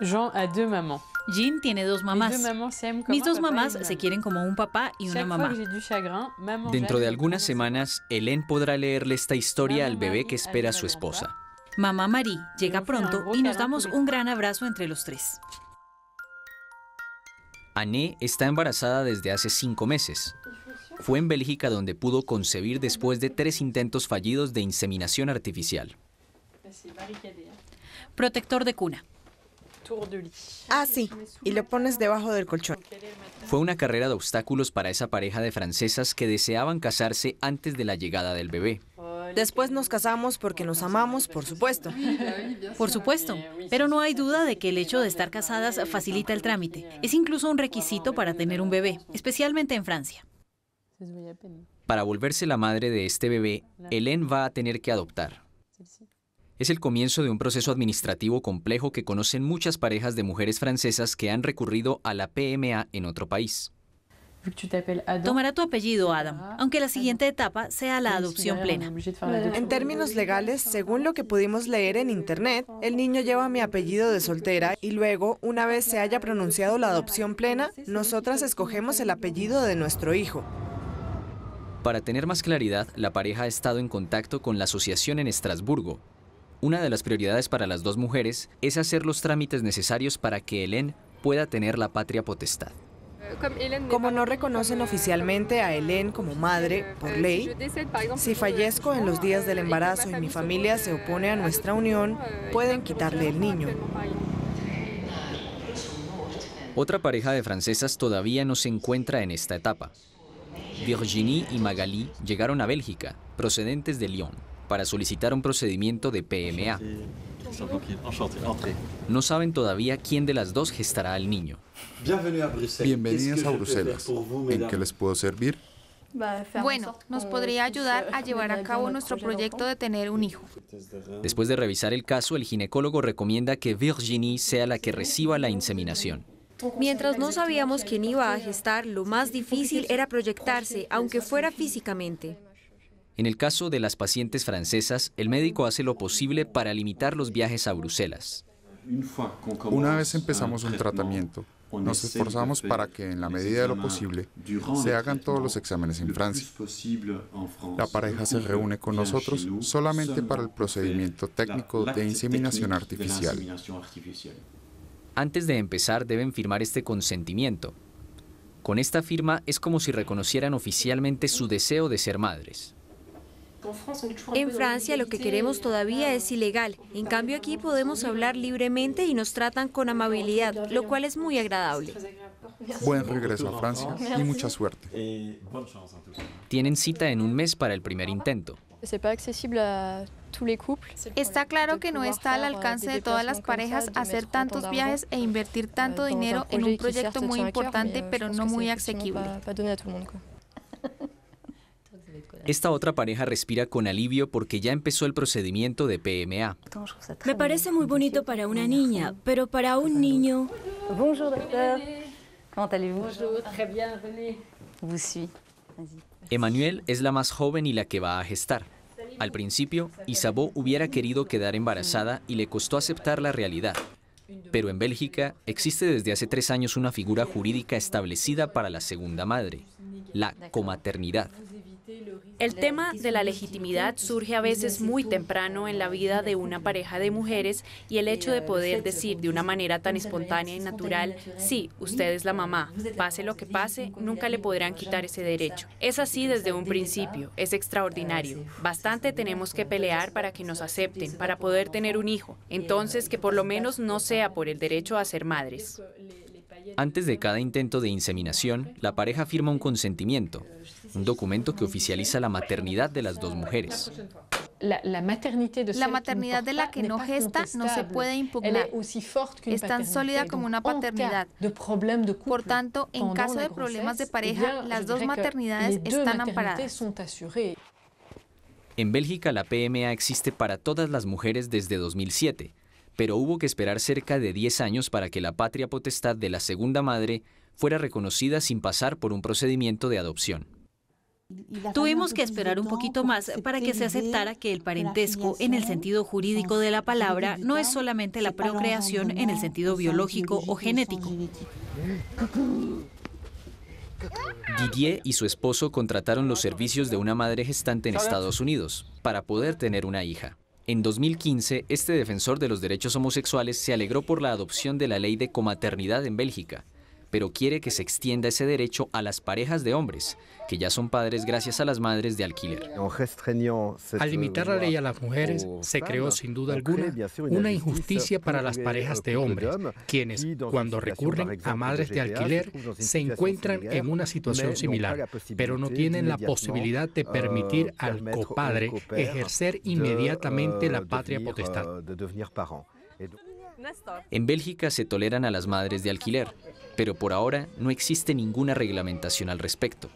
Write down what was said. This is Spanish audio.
Jean tiene dos mamás. Mis dos mamás se quieren como un papá y una mamá. Dentro de algunas semanas, Hélène podrá leerle esta historia al bebé que espera su esposa. Mamá Marie llega pronto y nos damos un gran abrazo entre los tres. Anne está embarazada desde hace cinco meses. Fue en Bélgica donde pudo concebir después de tres intentos fallidos de inseminación artificial. Protector de cuna. Ah, sí, y lo pones debajo del colchón. Fue una carrera de obstáculos para esa pareja de francesas que deseaban casarse antes de la llegada del bebé. Después nos casamos porque nos amamos, por supuesto. Por supuesto, pero no hay duda de que el hecho de estar casadas facilita el trámite. Es incluso un requisito para tener un bebé, especialmente en Francia. Para volverse la madre de este bebé, Hélène va a tener que adoptar. Es el comienzo de un proceso administrativo complejo que conocen muchas parejas de mujeres francesas que han recurrido a la PMA en otro país. Tomará tu apellido, Adam, aunque la siguiente etapa sea la adopción plena. En términos legales, según lo que pudimos leer en Internet, el niño lleva mi apellido de soltera y luego, una vez se haya pronunciado la adopción plena, nosotras escogemos el apellido de nuestro hijo. Para tener más claridad, la pareja ha estado en contacto con la asociación en Estrasburgo, una de las prioridades para las dos mujeres es hacer los trámites necesarios para que Hélène pueda tener la patria potestad. Como no reconocen oficialmente a Helen como madre, eh, por eh, ley, si fallezco en los días del embarazo y mi familia se opone a nuestra unión, pueden quitarle el niño. Otra pareja de francesas todavía no se encuentra en esta etapa. Virginie y Magali llegaron a Bélgica, procedentes de Lyon para solicitar un procedimiento de PMA. No saben todavía quién de las dos gestará al niño. Bienvenidas a Bruselas. ¿En qué les puedo servir? Bueno, nos podría ayudar a llevar a cabo nuestro proyecto de tener un hijo. Después de revisar el caso, el ginecólogo recomienda que Virginie sea la que reciba la inseminación. Mientras no sabíamos quién iba a gestar, lo más difícil era proyectarse, aunque fuera físicamente. En el caso de las pacientes francesas, el médico hace lo posible para limitar los viajes a Bruselas. Una vez empezamos un tratamiento, nos esforzamos para que, en la medida de lo posible, se hagan todos los exámenes en Francia. La pareja se reúne con nosotros solamente para el procedimiento técnico de inseminación artificial. Antes de empezar, deben firmar este consentimiento. Con esta firma es como si reconocieran oficialmente su deseo de ser madres. En pues, Francia lo que queremos todavía es ilegal. En cambio aquí podemos hablar libremente y nos tratan con amabilidad, lo cual es muy agradable. Buen regreso a Francia y mucha suerte. Eh, tienen cita en un mes para el primer intento. Está claro que no está al alcance de todas las parejas hacer tantos viajes e invertir tanto dinero en un proyecto muy importante, pero no muy asequible. Esta otra pareja respira con alivio porque ya empezó el procedimiento de PMA. Me parece muy bonito para una niña, pero para un niño... Emmanuel es la más joven y la que va a gestar. Al principio, Isabó hubiera querido quedar embarazada y le costó aceptar la realidad. Pero en Bélgica existe desde hace tres años una figura jurídica establecida para la segunda madre, la comaternidad. El tema de la legitimidad surge a veces muy temprano en la vida de una pareja de mujeres y el hecho de poder decir de una manera tan espontánea y natural, sí, usted es la mamá, pase lo que pase, nunca le podrán quitar ese derecho. Es así desde un principio, es extraordinario. Bastante tenemos que pelear para que nos acepten, para poder tener un hijo, entonces que por lo menos no sea por el derecho a ser madres. Antes de cada intento de inseminación, la pareja firma un consentimiento, un documento que oficializa la maternidad de las dos mujeres. La, maternidad de la que no gesta no se puede impugnar. Es tan sólida como una paternidad. Por tanto, en caso de problemas de pareja, eh las dos maternidades están amparadas. En Bélgica, la PMA existe para todas las mujeres desde 2007 pero hubo que esperar cerca de 10 años para que la patria potestad de la segunda madre fuera reconocida sin pasar por un procedimiento de adopción. Tuvimos que esperar un poquito más para que se aceptara que el parentesco en el sentido jurídico de la palabra no es solamente la procreación en el sentido biológico o genético. Didier y su esposo contrataron los servicios de una madre gestante en Estados Unidos para poder tener una hija. En 2015, este defensor de los derechos homosexuales se alegró por la adopción de la ley de comaternidad en Bélgica, pero quiere que se extienda ese derecho a las parejas de hombres, que ya son padres gracias a las madres de alquiler. Al limitar la ley a las mujeres, se creó sin duda alguna una injusticia para las parejas de hombres, quienes, cuando recurren a madres de alquiler, se encuentran en una situación similar, pero no tienen la posibilidad de permitir ah, al copadre ejercer inmediatamente la ah, patria potestad. Ah, en Bélgica se toleran a las madres de alquiler, pero por ahora no existe ninguna reglamentación al respecto.